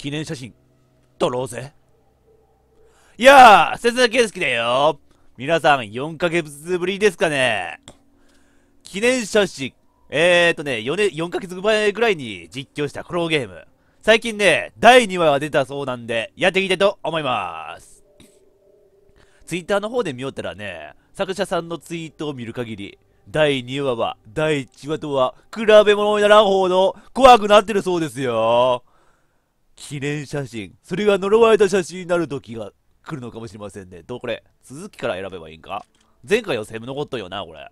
記念写真、撮ろうぜ。いやあ、先生圭介だよ。皆さん4ヶ月ぶりですかね。記念写真、えーとね、4年、4ヶ月前ぐらいに実況したクローゲーム。最近ね、第2話が出たそうなんで、やっていきたいと思います。ツイッターの方で見よったらね、作者さんのツイートを見る限り、第2話は、第1話とは、比べ物にならんほど怖くなってるそうですよ。記念写真。それが呪われた写真になる時が来るのかもしれませんね。どうこれ続きから選べばいいんか前回はセブ残っとよな、これ。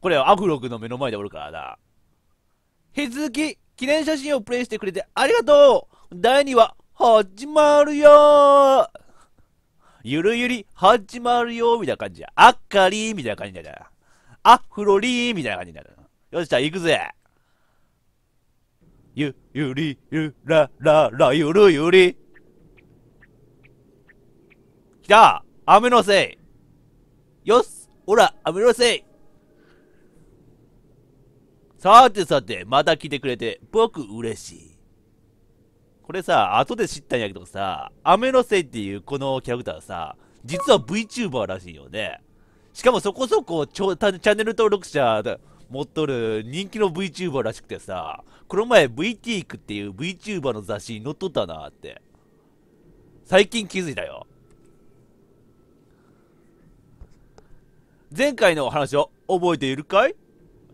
これはアフロ君の目の前でおるからな。引き続き、記念写真をプレイしてくれてありがとう第2話、始まるよゆるゆり、始まるよみたいな感じや。あっかりーみたいな感じだな。アフロリーみたいな感じだな。よっしゃ、行くぜゆ、ゆり、ゆら、ら、ら、ゆるゆり。きた雨のせいよっほら、雨のせいさてさて、また来てくれて、僕嬉しい。これさ、後で知ったんやけどさ、雨のせいっていうこのキャラクターさ、実は VTuber らしいよね。しかもそこそこチャンネル登録者持っとる人気の VTuber らしくてさ、この前 v t i っていう VTuber の雑誌に載っとったなって。最近気づいたよ。前回のお話を覚えているかい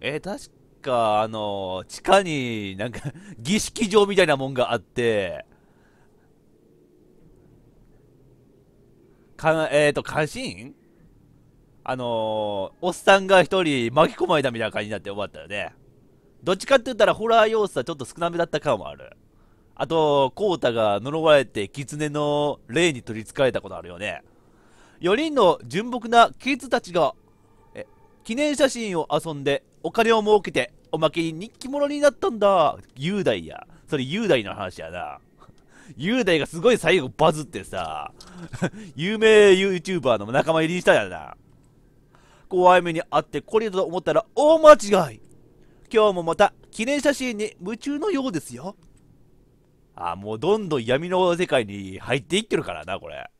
えー、確か、あの、地下になんか 儀式場みたいなもんがあって、か、えっ、ー、と、監視員あのー、おっさんが一人巻き込まれたみたいな感じになって終わったよね。どっちかって言ったらホラー要素はちょっと少なめだった感もある。あと、コ太タが呪われて狐の霊に取りつかれたことあるよね。4人の純朴なキッズたちが、え、記念写真を遊んで、お金を儲けて、おまけに人気者になったんだ。雄大や。それ雄大の話やな。雄大がすごい最後バズってさ、有名 YouTuber の仲間入りしたやな。怖い目にあってこれだと思ったら大間違い今日もまた記念写真に夢中のようですよ。あ、もうどんどん闇の世界に入っていってるからな、これ。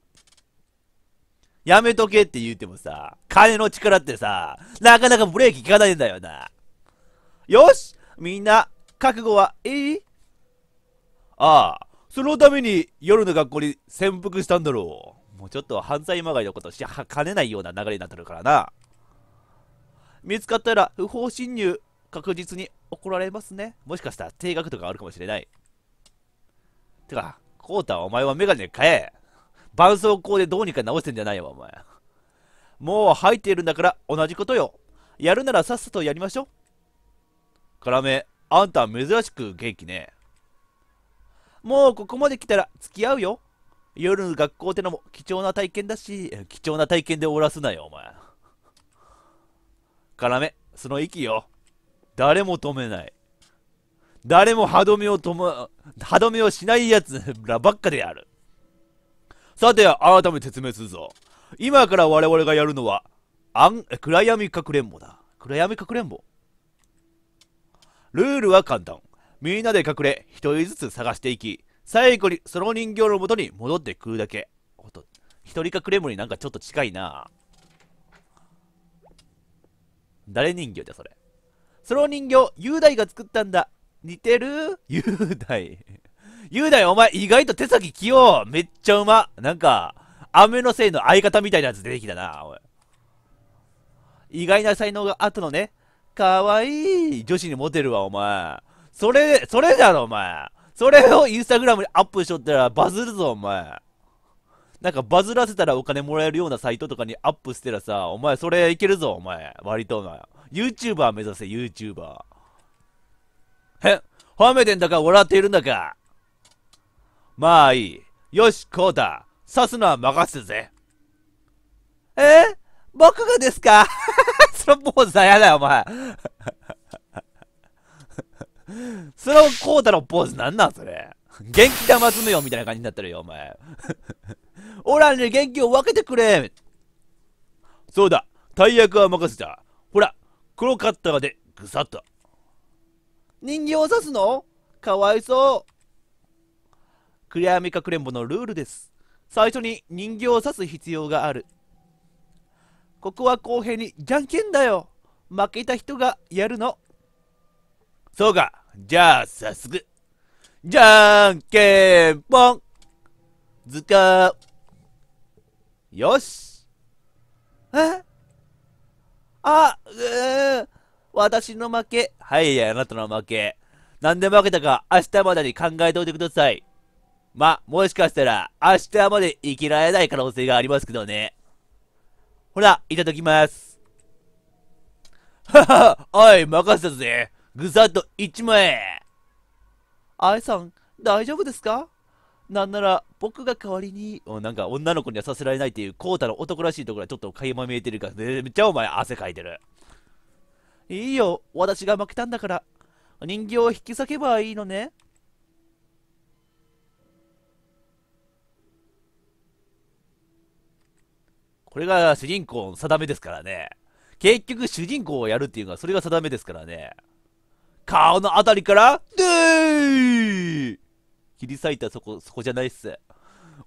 やめとけって言うてもさ、金の力ってさ、なかなかブレーキ効かないんだよな。よしみんな、覚悟はいいああ、そのために夜の学校に潜伏したんだろう。もうちょっと犯罪まがいのことしはかねないような流れになってるからな。見つかったら不法侵入確実に怒られますねもしかしたら定額とかあるかもしれないてかコータお前はメガネ買え絆創膏でどうにか直してんじゃないよお前もう入っているんだから同じことよやるならさっさとやりましょうカらめあんた珍しく元気ねもうここまで来たら付き合うよ夜の学校ってのも貴重な体験だし貴重な体験で終わらすなよお前からめ、その息よ。誰も止めない。誰も歯止めを止ま、歯止めをしない奴らばっかである。さて、改めて説明するぞ。今から我々がやるのは、暗闇かくれんぼだ。暗闇かくれんぼルールは簡単。みんなで隠れ、一人ずつ探していき、最後にその人形の元に戻ってくるだけ。1人か一人隠れんぼになんかちょっと近いな誰人形じゃ、それ。その人形、雄大が作ったんだ。似てる雄大。雄大、お前、意外と手先器用。めっちゃうま。なんか、雨のせいの相方みたいなやつ出てきたな、おい。意外な才能があったのね。かわいい。女子にモテるわ、お前。それ、それだろ、お前。それをインスタグラムにアップしとったらバズるぞ、お前。なんかバズらせたらお金もらえるようなサイトとかにアップしてらさ、お前それいけるぞ、お前。割とな。YouTuber 目指せ、YouTuber。へ褒めてんだか笑っているんだかまあいい。よし、こうだ。刺すのは任せぜ。えー、僕がですか そのポーズはやだよ、お前。そのコータのポーズなんなんそれ。元気玉詰めよみたいな感じになってるよ、お前。オラに元気を分けてくれそうだ、大役は任せた。ほら、黒かったーで、ぐさっと。人形を刺すのかわいそう。暗闇かくれんぼのルールです。最初に人形を刺す必要がある。ここは公平にじゃんけんだよ。負けた人がやるの。そうか、じゃあ早速。じゃんけんぽん図鑑よしえあ、えー、私の負け。はい、あなたの負け。何で負けたか明日までに考えておいてください。ま、もしかしたら明日まで生きられない可能性がありますけどね。ほら、いただきます。はは、おい、任せたぜ。ぐさっと1枚。愛さん、大丈夫ですかなんなら、僕が代わりに、なんか女の子にはさせられないっていう、コータの男らしいところはちょっと垣間見えてるから、めっちゃお前汗かいてる。いいよ、私が負けたんだから。人形を引き裂けばいいのね。これが主人公の定めですからね。結局主人公をやるっていうのは、それが定めですからね。顔のあたりから、でー切り裂いたそこ、そこじゃないっす。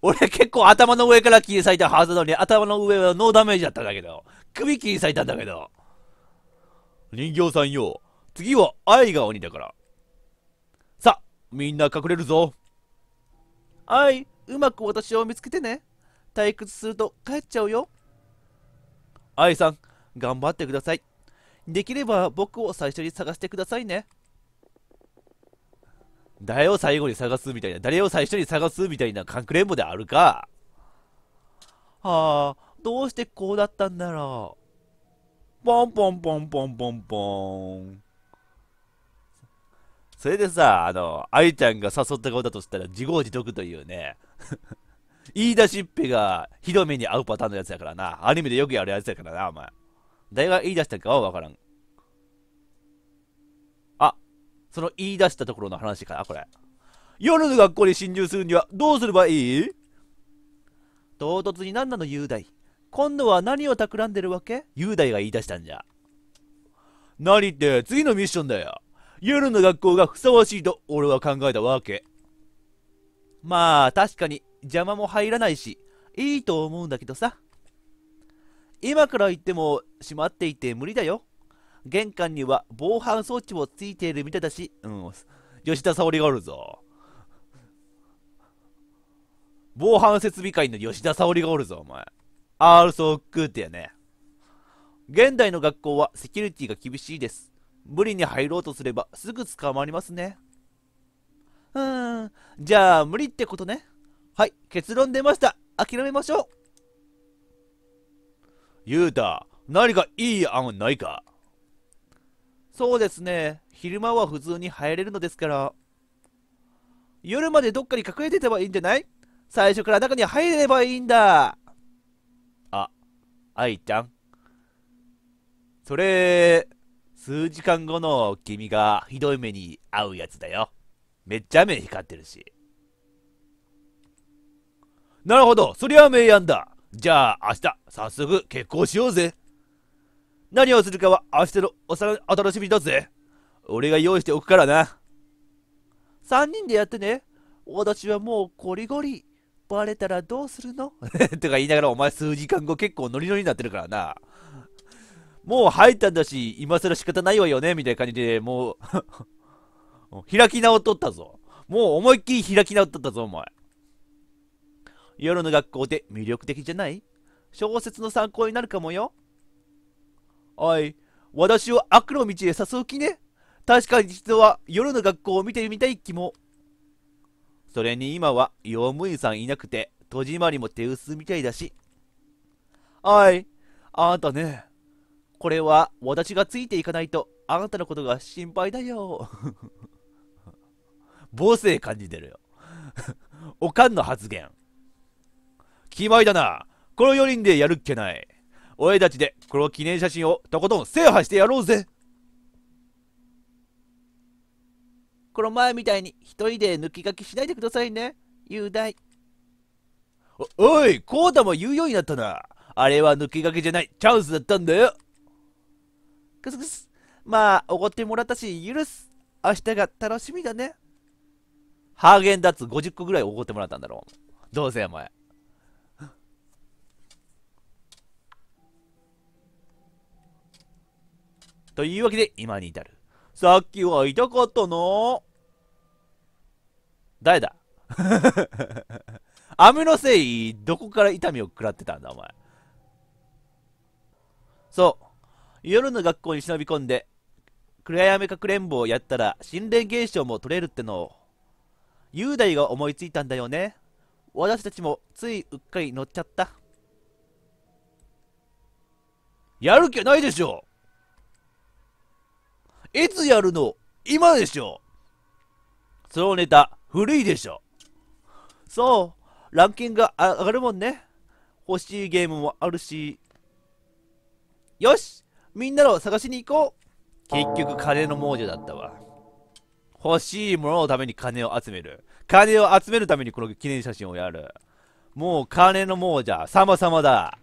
俺結構頭の上から切り裂いたはずなのに、頭の上はノーダメージだったんだけど。首切り裂いたんだけど。人形さんよ。次は愛が鬼だから。さ、みんな隠れるぞ。愛、うまく私を見つけてね。退屈すると帰っちゃうよ。愛さん、頑張ってください。できれば僕を最初に探してくださいね。誰を最後に探すみたいな、誰を最初に探すみたいなかくれんぼであるか。はあ、どうしてこうだったんだろう。ポンポンポンポンポンポン。それでさ、あの、愛ちゃんが誘った顔だとしたら自業自得というね。言い出しっぺがひどい目に遭うパターンのやつやからな。アニメでよくやるやつやからな、お前。誰が言い出したかはわからん。あ、その言い出したところの話かな、これ。夜の学校に侵入するにはどうすればいい唐突に何なの雄大。今度は何を企んでるわけ雄大が言い出したんじゃ。何って次のミッションだよ。夜の学校がふさわしいと俺は考えたわけ。まあ確かに邪魔も入らないし、いいと思うんだけどさ。今から行っても閉まっていて無理だよ。玄関には防犯装置もついているみたいだし、うん、吉田沙織がおるぞ。防犯設備会の吉田沙織がおるぞ、お前。R ソックってやね。現代の学校はセキュリティが厳しいです。無理に入ろうとすればすぐ捕まりますね。うーん、じゃあ無理ってことね。はい、結論出ました。諦めましょう。ユータ、何かいい案ないかそうですね。昼間は普通に入れるのですから。夜までどっかに隠れててばいいんじゃない最初から中に入ればいいんだ。あ、イちゃん。それ、数時間後の君がひどい目に遭うやつだよ。めっちゃ目光ってるし。なるほど、そりゃ名案だ。じゃあ明日、早速結婚しようぜ。何をするかは明日のおさお楽しみだぜ。俺が用意しておくからな。3人でやってね。私はもうゴリゴリ。バレたらどうするの とか言いながらお前数時間後結構ノリノリになってるからな。もう入ったんだし、今更仕方ないわよね、みたいな感じで、もう 開き直っとったぞ。もう思いっきり開き直っとったぞ、お前。夜の学校で魅力的じゃない小説の参考になるかもよ。おい、私を悪の道へ誘う気ね確かに実は夜の学校を見てみたい気も。それに今は用務員さんいなくて、戸締まりも手薄みたいだし。おい、あんたね、これは私がついていかないと、あんたのことが心配だよ。母性感じてるよ。おかんの発言。決まりだな。この4人でやるっけない。俺たちでこの記念写真をとことん制覇してやろうぜ。この前みたいに一人で抜き書きしないでくださいね。雄大。お、おい、コータも言うようになったな。あれは抜き書きじゃない、チャンスだったんだよ。くすくす。まあ、おごってもらったし、許す。明日が楽しみだね。ハーゲンダッツ50個ぐらいおごってもらったんだろう。どうせお前。というわけで、今に至る。さっきは痛かったな誰だ アムのせい、どこから痛みを食らってたんだ、お前。そう。夜の学校に忍び込んで、暗闇かくれんぼをやったら、心霊現象も取れるってのを、雄大が思いついたんだよね。私たちもついうっかり乗っちゃった。やる気ないでしょいつやるの今でしょそのネタ、古いでしょそう、ランキングが上がるもんね。欲しいゲームもあるし。よしみんなの探しに行こう結局金の亡者だったわ。欲しいもののために金を集める。金を集めるためにこの記念写真をやる。もう金の亡者、様々だ。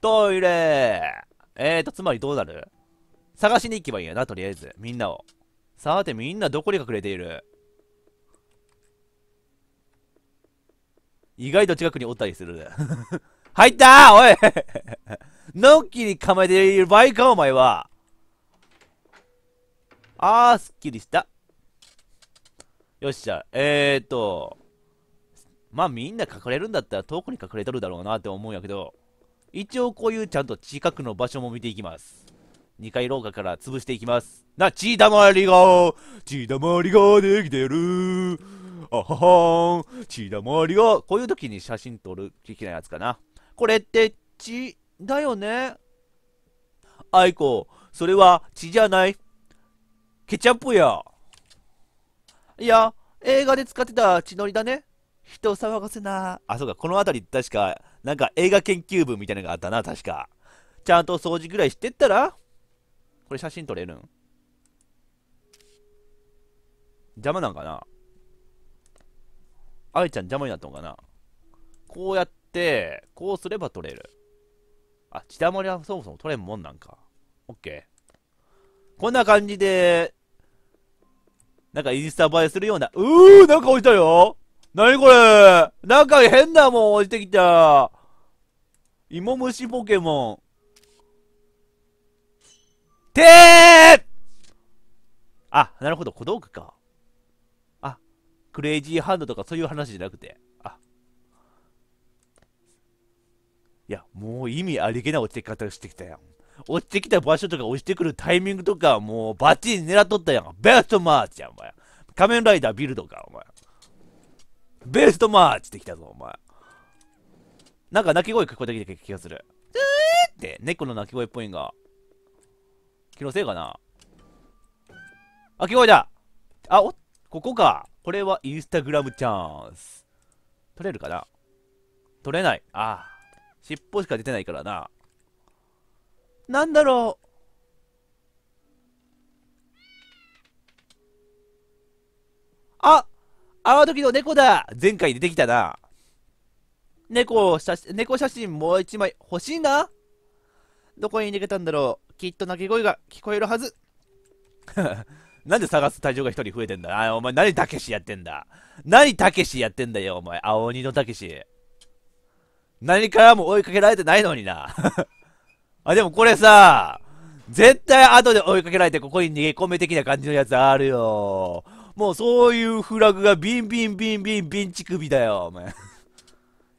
トイレえーと、つまりどうなる探しに行けばいいよな、とりあえず。みんなを。さて、みんなどこに隠れている意外と近くにおったりする。入ったーおい のっきり構えている場合か、お前は。あー、すっきりした。よっしゃ。えーと。まあみんな隠れるんだったら遠くに隠れとるだろうなって思うんやけど。一応こういうちゃんと近くの場所も見ていきます。2階廊下から潰していきます。な、血だまりが、血だまりができてる。あははん、血だまりが。こういう時に写真撮る的なやつかな。これって血だよねあいこ、それは血じゃない。ケチャップや。いや、映画で使ってた血のりだね。人を騒がせなあ、そうか、この辺り確か、なんか映画研究部みたいなのがあったな、確か。ちゃんと掃除ぐらいしてったらこれ写真撮れるん邪魔なんかな愛ちゃん邪魔になったんかなこうやって、こうすれば撮れる。あ、血だまりはそもそも撮れんもんなんか。オッケー。こんな感じで、なんかインスタ映えするような、うーなんか置いたよなにこれなんか変なもん落ちてきた。芋虫ポケモン。てーあ、なるほど、小道具か。あ、クレイジーハンドとかそういう話じゃなくて。あ。いや、もう意味ありげな落ちてき方してきたやん。落ちてきた場所とか落ちてくるタイミングとかもうバッチリ狙っとったやん。ベストマーチやん、お前。仮面ライダービルドか、お前。ベストマーチってきたぞ、お前。なんか鳴き声聞こえてきた気がする。うーって、猫の鳴き声っぽいんが。気のせいかなあ、聞こえたあ、お、ここか。これはインスタグラムチャンス。取れるかな取れない。ああ。尻尾しか出てないからな。なんだろう。あの時の猫だ前回出てきたな。猫写真、猫写真もう一枚欲しいな。どこに逃げたんだろう。きっと鳴き声が聞こえるはず。なんで探す体重が一人増えてんだあ、お前何たけしやってんだ何たけしやってんだよ、お前。青鬼のたけし。何からも追いかけられてないのにな。あ、でもこれさ、絶対後で追いかけられてここに逃げ込め的な感じのやつあるよ。もうそういうフラグがビンビンビンビンビン乳首だよ、お前。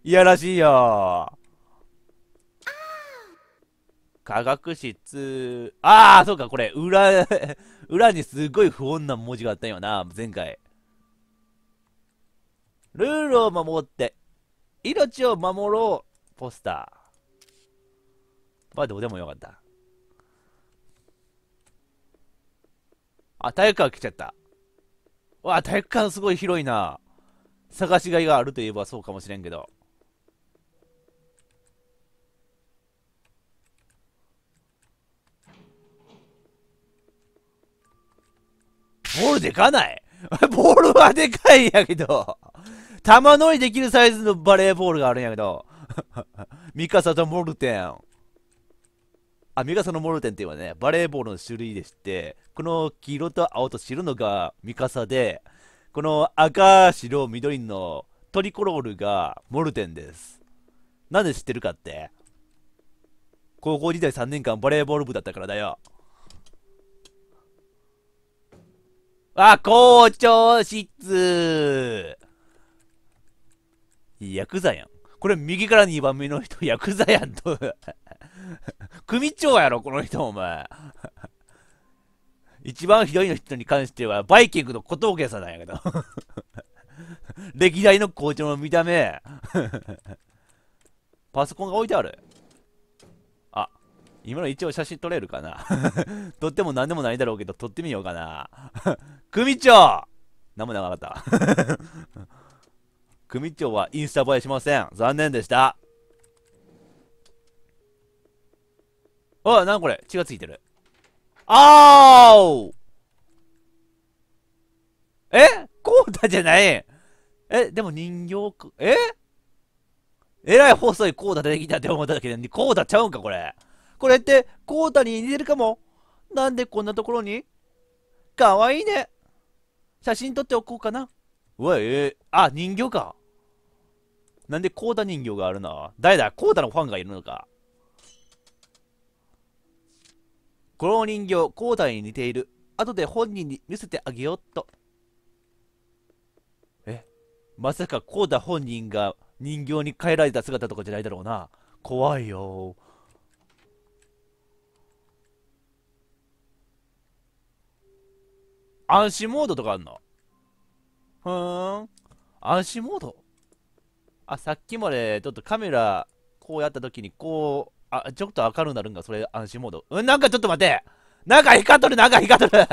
いやらしいよ。科学室。ああ、そうか、これ、裏、裏にすごい不穏な文字があったよな、前回。ルールを守って、命を守ろう、ポスター。まあ、どうでもよかった。あ、体育館来ちゃった。わあ、体育館すごい広いな。探しがいがあるといえばそうかもしれんけど。ボールでかない ボールはでかいんやけど球乗りできるサイズのバレーボールがあるんやけど ミカサとモルテン。アミカサのモルテンっていうのはね、バレーボールの種類でして、この黄色と青と白のがミカサで、この赤、白、緑のトリコロールがモルテンです。なんで知ってるかって高校時代3年間バレーボール部だったからだよ。あ、校長室ヤクザやん。これ右から2番目の人、ヤクザやんと 組長やろ、この人、お前。一番ひどいの人に関しては、バイキングの小峠さんなんやけど。歴代の校長の見た目。パソコンが置いてある。あ、今の一応写真撮れるかな。撮っても何でもないだろうけど、撮ってみようかな。組長何もなかった。組長はインスタ映えしません。残念でした。あ、なんこれ血がついてる。あーえコータじゃないえ、でも人形く、ええらい細いコータ出てきたって思っただけで、コータちゃうんかこれ。これって、コータに似てるかも。なんでこんなところにかわいいね。写真撮っておこうかな。うわ、えー、あ、人形か。なんでコータ人形があるな。誰だコータのファンがいるのか。この人形、高台に似ている。後で本人に見せてあげよっと。え、まさか高田本人が人形に変えられた姿とかじゃないだろうな。怖いよ暗視モードとかあんのふーん。暗視モードあ、さっきまでちょっとカメラこうやった時にこうあ、ちょっと明るくなるんか、それ、安心モード。うん、なんかちょっと待ってなんか光っとる、なんか光っとる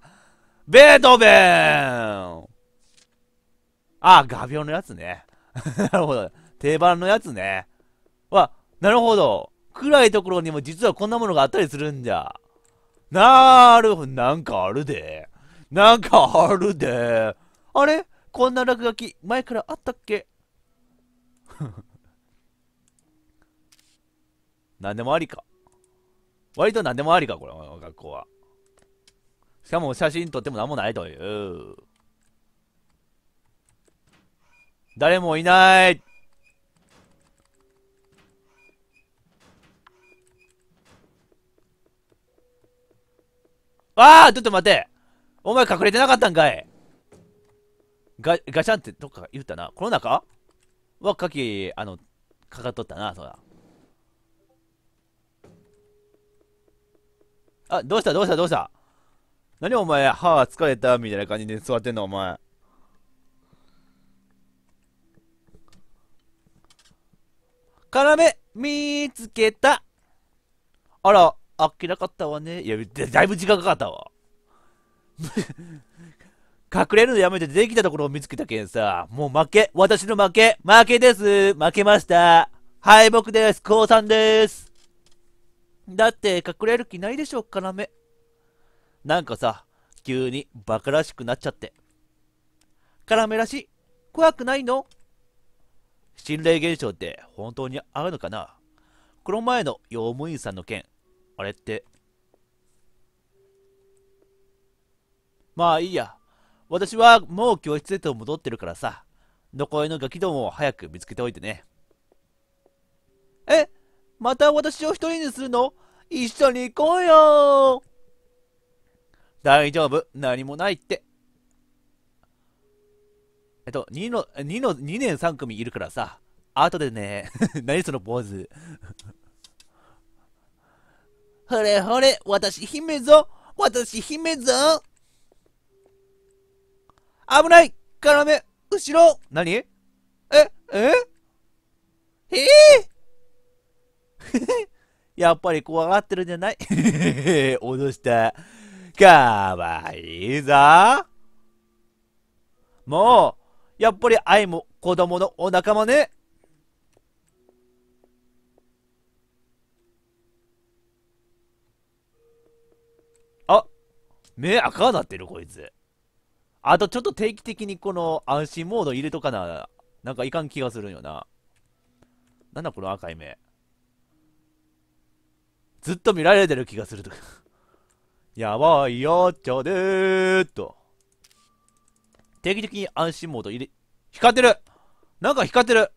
ベートーベンあ、画鋲のやつね。なるほど。定番のやつね。わ、なるほど。暗いところにも実はこんなものがあったりするんじゃ。なーるほど。なんかあるで。なんかあるで。あれこんな落書き、前からあったっけ 何でもありか。割と何でもありか、これ、学校は。しかも写真撮っても何もないという。誰もいないああちょっと待ってお前隠れてなかったんかいガガシャンってどっか言ったな。この中はかきあの、かかっとったな、そうだ。あ、どうしたどうしたどうした何お前、歯疲れたみたいな感じで座ってんのお前。カラ見つけた。あら、あっけなかったわね。いや、だいぶ時間かかったわ。隠れるのやめて出てきたところを見つけたけんさ、もう負け。私の負け。負けです。負けました。敗北です。降参です。だって隠れる気ないでしょ、めなんかさ、急にバカらしくなっちゃって。めらしい。怖くないの心霊現象って本当にあるのかなこの前の用務員さんの件、あれって。まあいいや。私はもう教室へと戻ってるからさ、残りのガキどもを早く見つけておいてね。えまた私を一人にするの一緒に行こうよ大丈夫。何もないって。えっと、2の、2の、2年3組いるからさ。後でね。何その坊主。ほれほれ、私姫ぞ。私姫ぞ。危ない絡め後ろ何ええええー、やっぱり怖がってるんじゃない 脅した。かわいいぞ。もう、やっぱり愛も子供のお仲間ね。あ、目赤なってるこいつ。あとちょっと定期的にこの安心モード入れとかな。なんかいかん気がするよな。なんだこの赤い目。ずっと見られてる気がするとか。やばいよ、ちょでーっと。定期的に安心モード入れ、光ってるなんか光ってる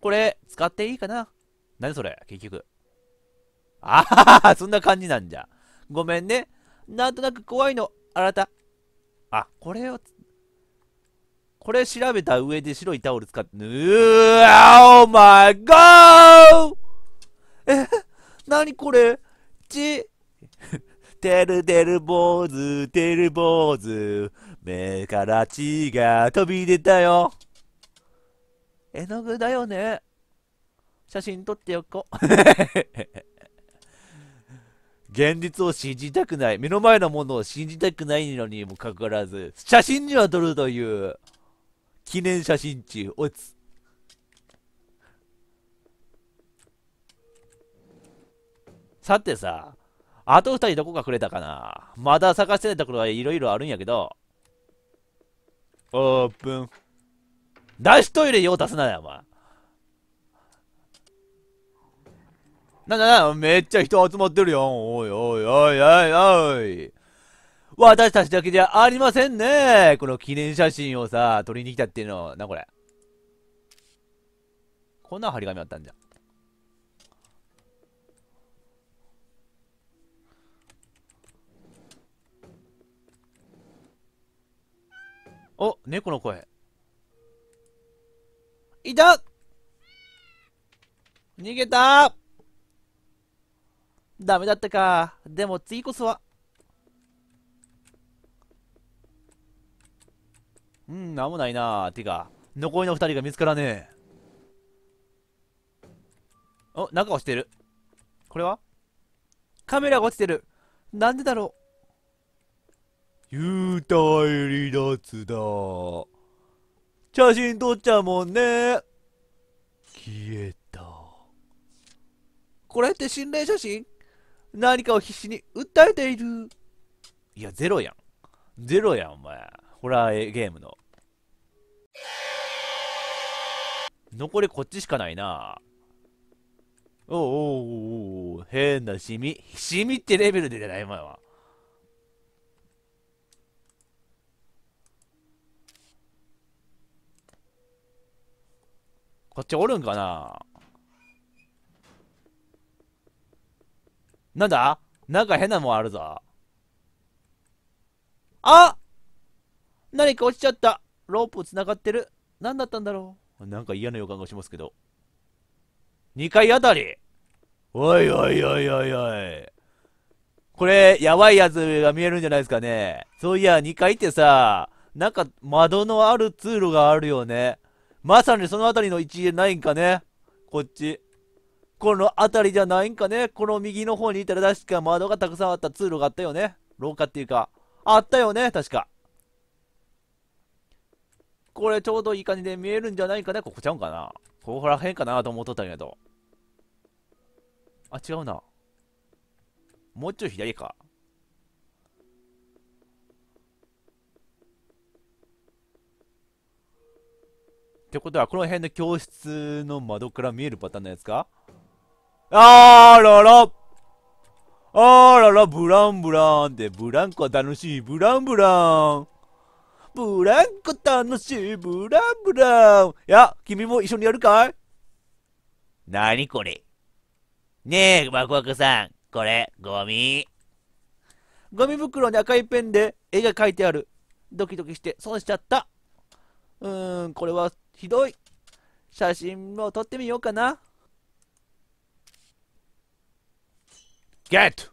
これ、使っていいかな何それ結局。あははそんな感じなんじゃ。ごめんね。なんとなく怖いの、あなた。あ、これをこれ調べた上で白いタオル使って、うーおマイゴーえ、なにこれち、てるてる坊主、てる坊主、目から血が飛び出たよ。絵の具だよね。写真撮っておこう。現実を信じたくない。目の前のものを信じたくないのにもかかわらず、写真には撮るという。記念写真中、おつ。さてさ、あと2人どこかくれたかなまだ探してないところはいろいろあるんやけど。オープン。出しトイレ用足すなよ、お前。なんだな、めっちゃ人集まってるよ。おいおいおいおいおい。私たちだけじゃありませんね。この記念写真をさ、撮りに来たっていうのは、な、これ。こんな張り紙あったんじゃん。お、猫の声。いた逃げたダメだったか。でも次こそは。うん、なんもないなてか、残りの2人が見つからねえ。お、中落ちてる。これはカメラが落ちてる。なんでだろう。幽体離脱だ。写真撮っちゃうもんね。消えた。これって心霊写真何かを必死に訴えている。いや、ゼロやん。ゼロやん、お前。ホラーゲームの。残りこっちしかないな。おおおお変なシミ。シミってレベルでじゃない、前は。こっちおるんかななんだなんか変なもんあるぞ。あ何か落ちちゃったロープ繋がってる何だったんだろうなんか嫌な予感がしますけど。2回あたりおいおいおいおいおい。これ、やばいやつが見えるんじゃないですかね。そういや、2階ってさ、なんか窓のある通路があるよね。まさにその辺りの位置じゃないんかね。こっち。この辺りじゃないんかね。この右の方にいたら確か窓がたくさんあった通路があったよね。廊下っていうか。あったよね、確か。これちょうどいい感じで見えるんじゃないかな、ここちゃうんかなここら辺かなと思っとったんやけど。あ、違うな。もうちょい左か。ってことは、この辺の教室の窓から見えるパターンのやつかあーららあーらら、ブランブランって、ブランコは楽しい、ブランブランブランコ楽しいブランブラン。や、君も一緒にやるかいなにこれねえ、ワクワクさん。これ、ゴミ。ゴミ袋に赤いペンで絵が描いてある。ドキドキして損しちゃった。うーん、これはひどい。写真も撮ってみようかな。ゲット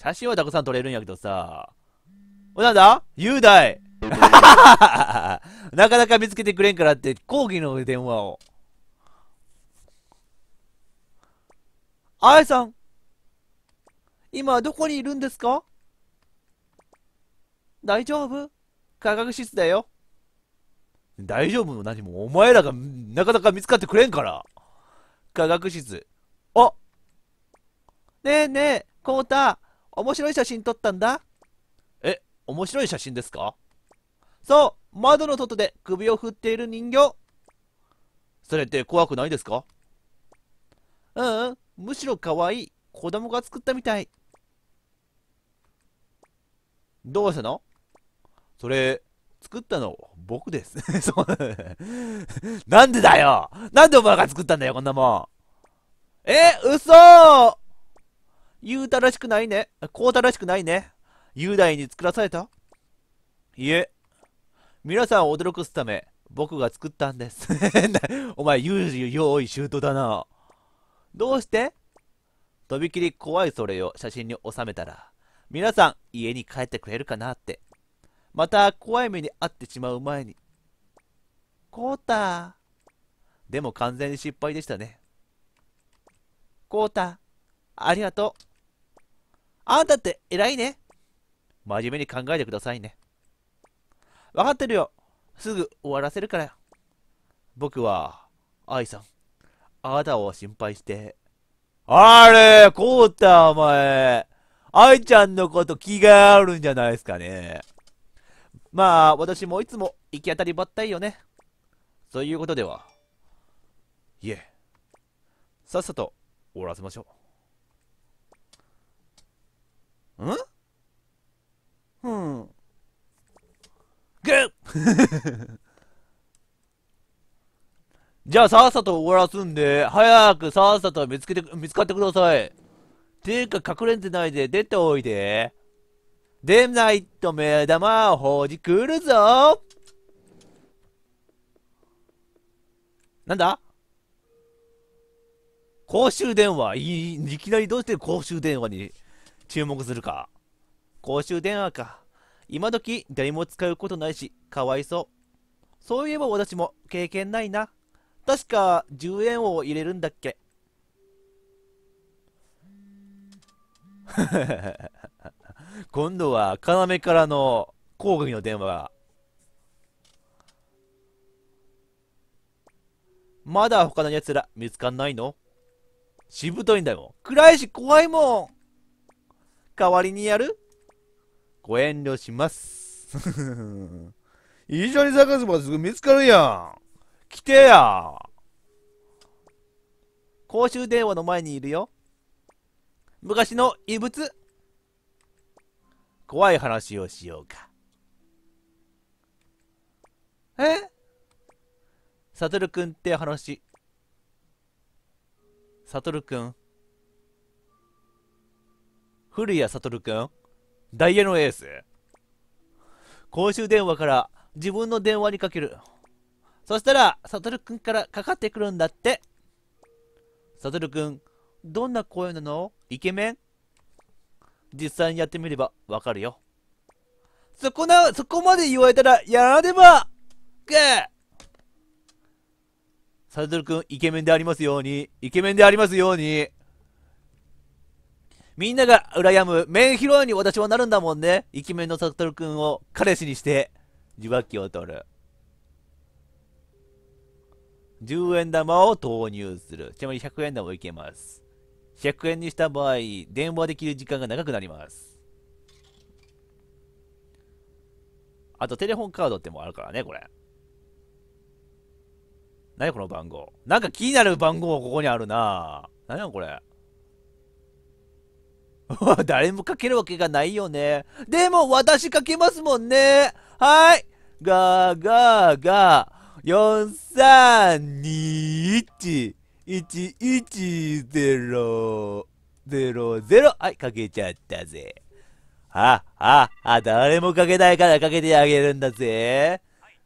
写真はたくさん撮れるんやけどさ。お、なんだ雄大 なかなか見つけてくれんからって、抗議の電話を。あやさん。今どこにいるんですか大丈夫科学室だよ。大丈夫の何も、お前らがなかなか見つかってくれんから。科学室。あねえねえ、コータ、面白い写真撮ったんだ。え、面白い写真ですかそう、窓の外で首を振っている人形。それって怖くないですかううん、むしろ可愛い。子供が作ったみたい。どうしたのそれ、作ったの、僕です。なんでだよなんでお前が作ったんだよ、こんなもん。え、嘘言うたらしくないね。こうたらしくないね。雄大に作らされたいえ。皆さんを驚くすため、僕が作ったんです。お前、有事用意周到だな。どうしてとびきり怖いそれを写真に収めたら、皆さん家に帰ってくれるかなって。また怖い目に遭ってしまう前に。コータでも完全に失敗でしたね。コータありがとう。あんたって偉いね。真面目に考えてくださいね。わかってるよ。すぐ終わらせるから。僕は、愛さん、あなたを心配して。あれ、こうた、お前。愛ちゃんのこと気があるんじゃないですかね。まあ、私もいつも行き当たりばったりよね。そういうことでは。いえ、さっさと終わらせましょう。んうん じゃあさっさと終わらすんで、早くさっさと見つけて、見つかってください。ていうか隠れてないで出ておいで。でないと目玉ほじくるぞなんだ公衆電話いい、いきなりどうして公衆電話に注目するか。公衆電話か。今時誰も使うことないし、かわいそう。そういえば私も経験ないな。確か10円を入れるんだっけ。今度は要からの抗議の電話が。まだ他の奴ら見つかんないのしぶといんだよ。暗いし怖いもん代わりにやるご遠慮します。一 緒に探せばすぐ見つかるやん。来てや。公衆電話の前にいるよ。昔の異物。怖い話をしようか。えサトルくんって話。サトルくん。古谷悟くんダイヤのエース公衆電話から自分の電話にかける。そしたら、悟くんからかかってくるんだって。悟くん、どんな声なのイケメン実際にやってみればわかるよ。そこな、そこまで言われたらやらねばくサトルくん、イケメンでありますように、イケメンでありますように。みんなが羨むメンヒロインに私はなるんだもんね。イケメンのサトル君を彼氏にして、受話器を取る。10円玉を投入する。ちなみに100円玉いけます。100円にした場合、電話できる時間が長くなります。あと、テレホンカードってもあるからね、これ。何この番号。なんか気になる番号ここにあるな何やこれ。誰も書けるわけがないよね。でも私書けますもんね。はい。ガーガーガー。4、3、2、1、1、1、0、0、0。はい、書けちゃったぜ。ははは、誰も書けないから書けてあげるんだぜ。はい、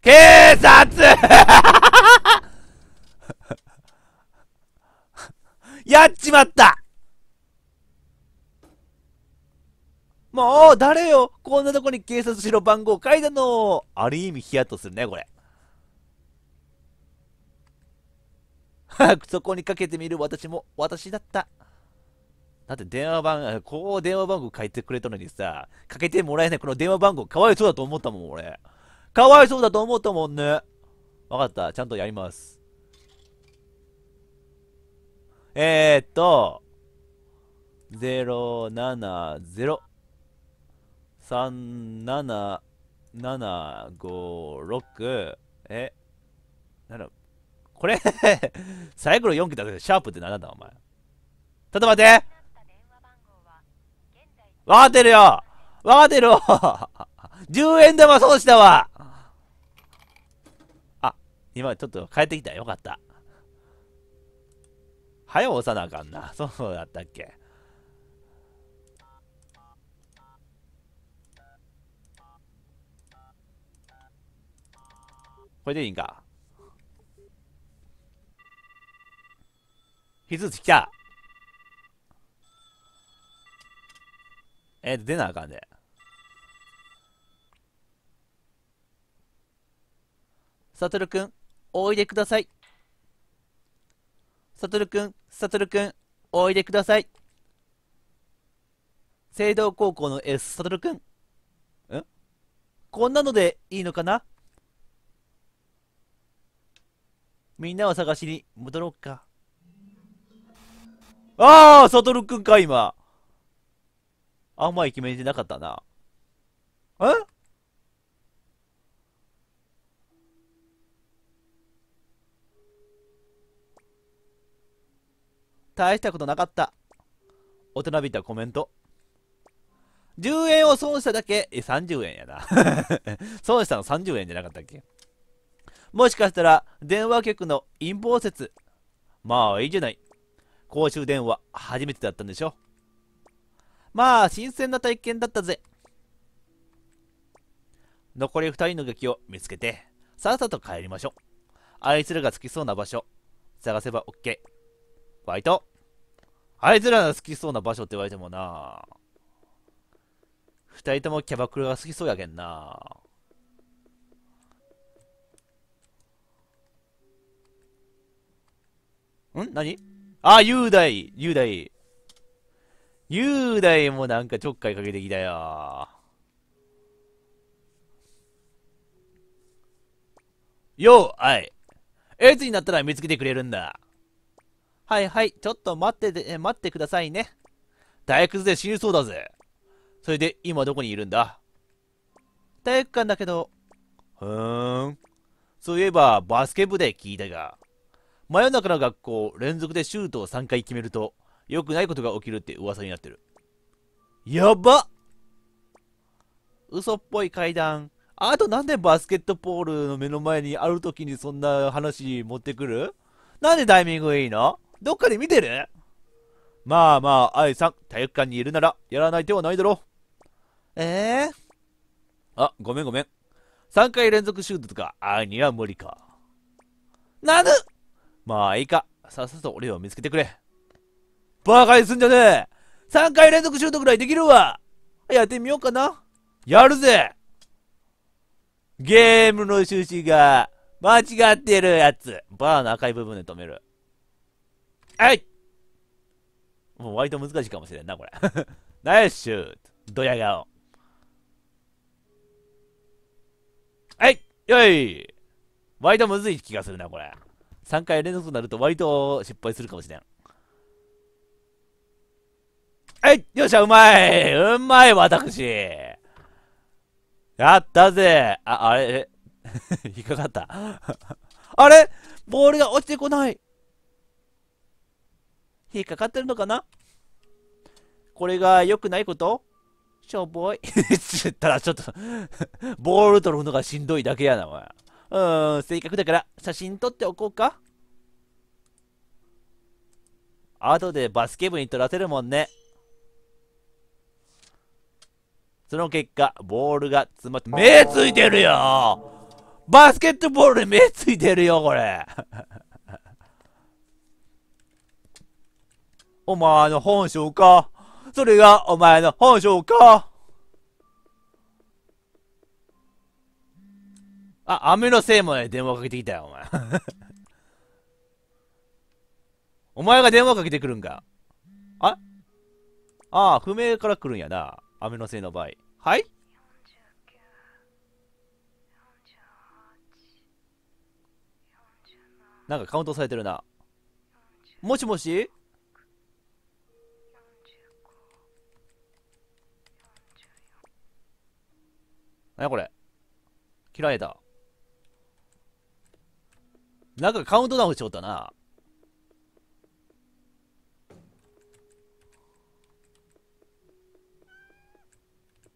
警察 やっちまったもう、誰よこんなとこに警察しろ番号書いたのある意味ヒヤッとするね、これ。そこにかけてみる私も、私だった。だって電話番、こう電話番号書いてくれたのにさ、かけてもらえないこの電話番号かわいそうだと思ったもん、俺。かわいそうだと思ったもんね。わかった、ちゃんとやります。えー、っと、070。37756えなこれサイクル4桁だけどシャープって何なんだお前ちょっと待ってわかってるよわかってるよ !10 円玉そうしたわあ、今ちょっと帰ってきたよかった。早押さなあかんな。そうだったっけこれでいいんか。ずつ来たえっ、ー、出なあかんで、ね。サトルくん、おいでください。サトルくん、サトルくん、おいでください。聖堂高校の S サトルくん。んこんなのでいいのかなみんなを探しに戻ろうか。ああサトルくんか、今。あんまイケメンじゃなかったな。え大したことなかった。大人びたコメント。10円を損しただけ、え、30円やな。損したの30円じゃなかったっけもしかしたら、電話局の陰謀説。まあ、いいじゃない。公衆電話、初めてだったんでしょ。まあ、新鮮な体験だったぜ。残り2人の劇を見つけて、さっさと帰りましょう。あいつらがつきそうな場所、探せば OK。バイトあいつらが好きそうな場所って言われてもな二人ともキャバクラが好きそうやけんなん何あ、雄大雄大雄大もなんかちょっかいかけてきたよよう、あい。エつになったら見つけてくれるんだ。はいはい、ちょっと待ってて、待ってくださいね。大学で死にそうだぜ。それで、今どこにいるんだ体育館だけど。ふーん。そういえば、バスケ部で聞いたが、真夜中の学校、連続でシュートを3回決めると、良くないことが起きるって噂になってる。やば嘘っぽい階段。あとなんでバスケットボールの目の前にある時にそんな話持ってくるなんでタイミングいいのどっかで見てるまあまあ、愛さん、体育館にいるなら、やらない手はないだろええー、あ、ごめんごめん。3回連続シュートとか、愛には無理か。なぬまあいいか。さっさと俺を見つけてくれ。バカにすんじゃねえ !3 回連続シュートぐらいできるわやってみようかなやるぜゲームの趣旨が間違ってるやつ。バーの赤い部分で止める。えいもう割と難しいかもしれんな、これ。ナイスシュートドヤ顔。はい、よい。割とむずい気がするな、これ。3回連続になると割と失敗するかもしれん。はい、よっしゃ、うまい。うまい、私。やったぜ。あ、あれ、引っかかった。あれボールが落ちてこない。引っかかってるのかなこれが良くないことしょぼい。つったらちょっと ボール取るのがしんどいだけやな、お前。うん、正確だから、写真撮っておこうか。後でバスケ部に撮らせるもんね。その結果、ボールが詰まって、目ついてるよバスケットボールに目ついてるよ、これお前の本性かそれがお前の本性かあ、雨のせいもね、電話かけてきたよ、お前。お前が電話かけてくるんか。あああ、不明から来るんやな。雨のせいの場合。はいなんかカウントされてるな。もしもしなにこれ嫌いだ。なんかカウントダウンしちゃったな。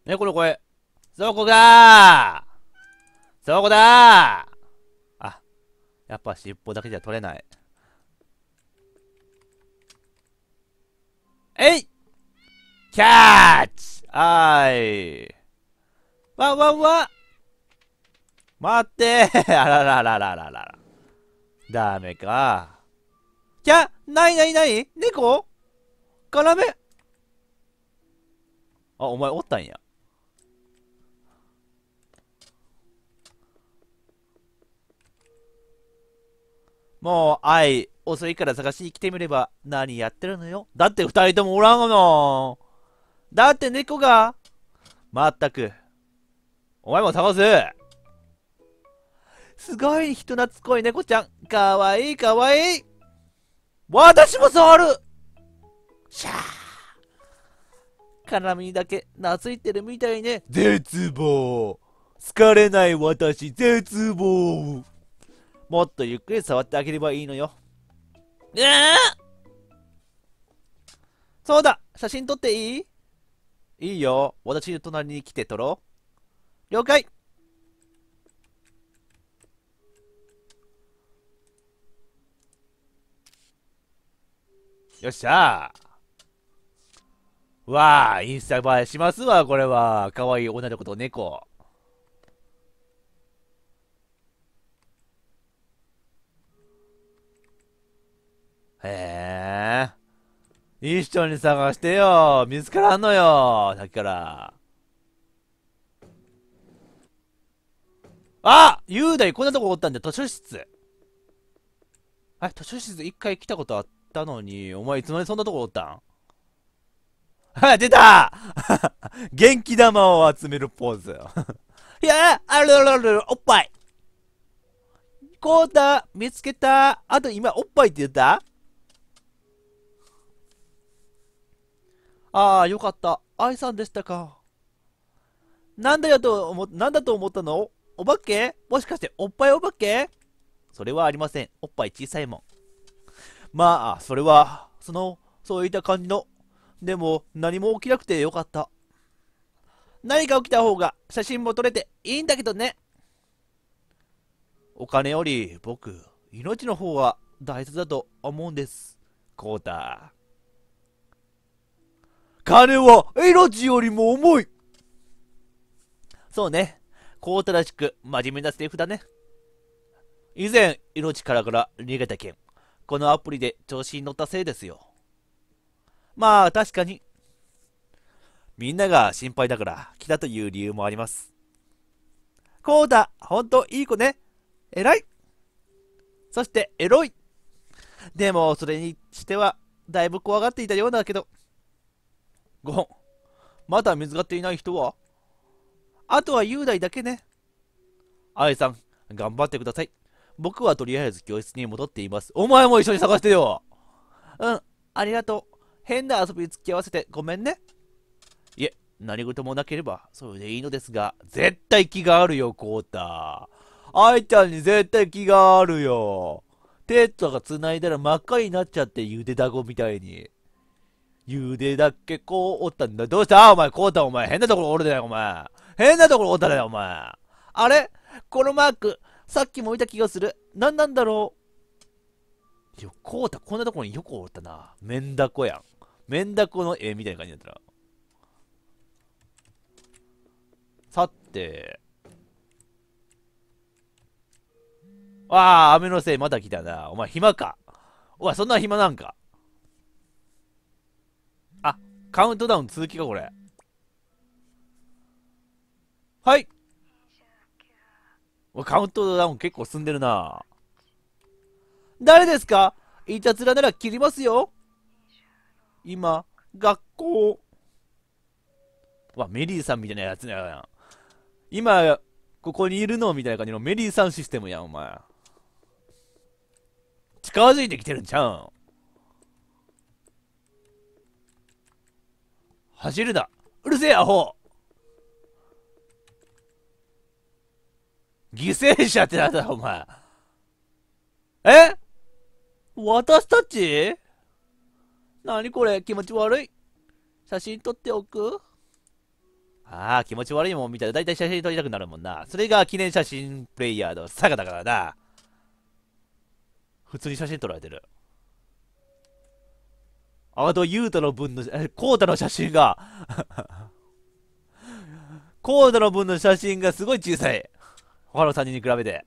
ね、これこれ。そこだーそこだーあ、やっぱ尻尾だけじゃ取れない。えいキャッチあーい。わわわ待って あらららららら。ダメか。きゃないないない猫絡めあ、お前おったんや。もう、あい、遅いから探しに来てみれば、何やってるのよ。だって二人ともおらんがな。だって猫が、まったく。お前も探すすごい人懐っこい猫ちゃん。かわいいかわいい。私も触るシャー絡みだけ懐いてるみたいね。絶望疲れない私、絶望もっとゆっくり触ってあげればいいのよ。えー、そうだ写真撮っていいいいよ。私の隣に来て撮ろう。了解よっしゃわあ、インスタ映えしますわ、これは。かわいい女の子と猫。へえ。一緒に探してよ。見つからんのよ。さっきから。あ雄大こんなとこおったんだ。図書室。あ、図書室一回来たことあったのに、お前いつまでそんなとこおったんは出た 元気玉を集めるポーズ。いやあるあるある、おっぱい。こうだ、見つけた。あと今、おっぱいって言ったああ、よかった。愛さんでしたか。なんだよと思、なんだと思ったのお化けもしかしておっぱいお化けそれはありません。おっぱい小さいもん。まあ、それは、その、そういった感じの。でも、何も起きなくてよかった。何か起きた方が写真も撮れていいんだけどね。お金より僕、命の方は大切だと思うんです。コータ。金は命よりも重いそうね。こうたらしく真面目なセリフだね。以前、命からから逃げた件、このアプリで調子に乗ったせいですよ。まあ、確かに。みんなが心配だから来たという理由もあります。こうだ、ほんといい子ね。偉い。そして、エロい。でも、それにしては、だいぶ怖がっていたようだけど。ごほん、まだ見つかっていない人はあとは雄大だけね。イさん、頑張ってください。僕はとりあえず教室に戻っています。お前も一緒に探してようん、ありがとう。変な遊びに付き合わせてごめんね。いえ、何事もなければ、それでいいのですが、絶対気があるよ、コータ。イちゃんに絶対気があるよ。手とか繋いだら真っ赤になっちゃって、ゆでだごみたいに。ゆでだっけこうおったんだ。どうしたお前、こうたお前、変なところおるでない、お前。変なところおったね、お前。あれこのマーク、さっきも見た気がする。何なんだろう。いや、こうた、こんなところによくおったな。めんダコやん。めんダコの絵みたいな感じだったら。さて。ああ、雨のせい、また来たな。お前暇か。お前そんな暇なんか。あ、カウントダウン続きか、これ。はいカウントダウン結構進んでるな誰ですかいたずらなら切りますよ今、学校。わ、メリーさんみたいなやつやん。今、ここにいるのみたいな感じのメリーさんシステムやん、お前。近づいてきてるんちゃうん走るだうるせえ、アホ犠牲者ってなんだ、お前。え私たち何これ気持ち悪い。写真撮っておくああ、気持ち悪いもんみたいな。だいたい写真撮りたくなるもんな。それが記念写真プレイヤーのサガだからな。普通に写真撮られてる。あと、ゆうたの分の、え、コうタの写真が コうタの分の写真がすごい小さい。他の3人に比べて。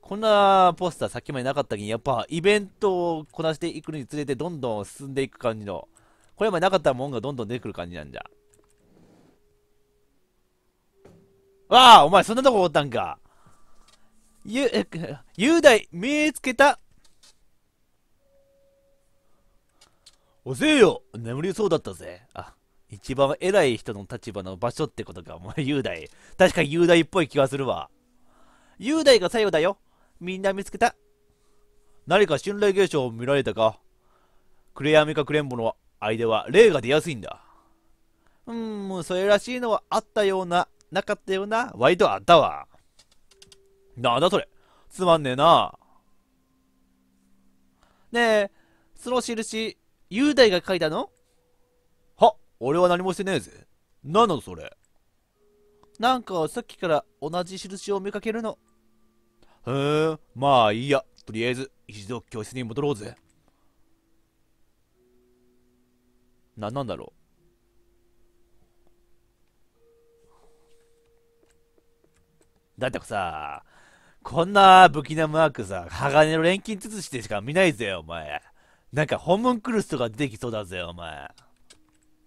こんなポスターさっきまでなかったけど、やっぱイベントをこなしていくにつれてどんどん進んでいく感じの、これまでなかったもんがどんどん出てくる感じなんじゃ。わあお前そんなとこおったんかゆ、え、雄大、見つけたおせえよ眠りそうだったぜ。あ、一番偉い人の立場の場所ってことか、お前、雄大。確かに雄大っぽい気がするわ。雄大が最後だよ。みんな見つけた。何か信頼現象を見られたか暗闇かクレンボの間は霊が出やすいんだ。うーん、それらしいのはあったような、なかったような、割とあったわ。なんだそれ。つまんねえな。ねえ、その印、雄大が書いたの俺は何もしてねえぜ。何なのそれ。なんかさっきから同じ印を見かけるの。へえ、まあいいや。とりあえず一度教室に戻ろうぜ。何なんだろうだってさ、こんな不気なマークさ、鋼の錬金術師でしか見ないぜ、お前。なんか、ホムンクルスとか出てきそうだぜ、お前。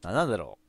何なんだろ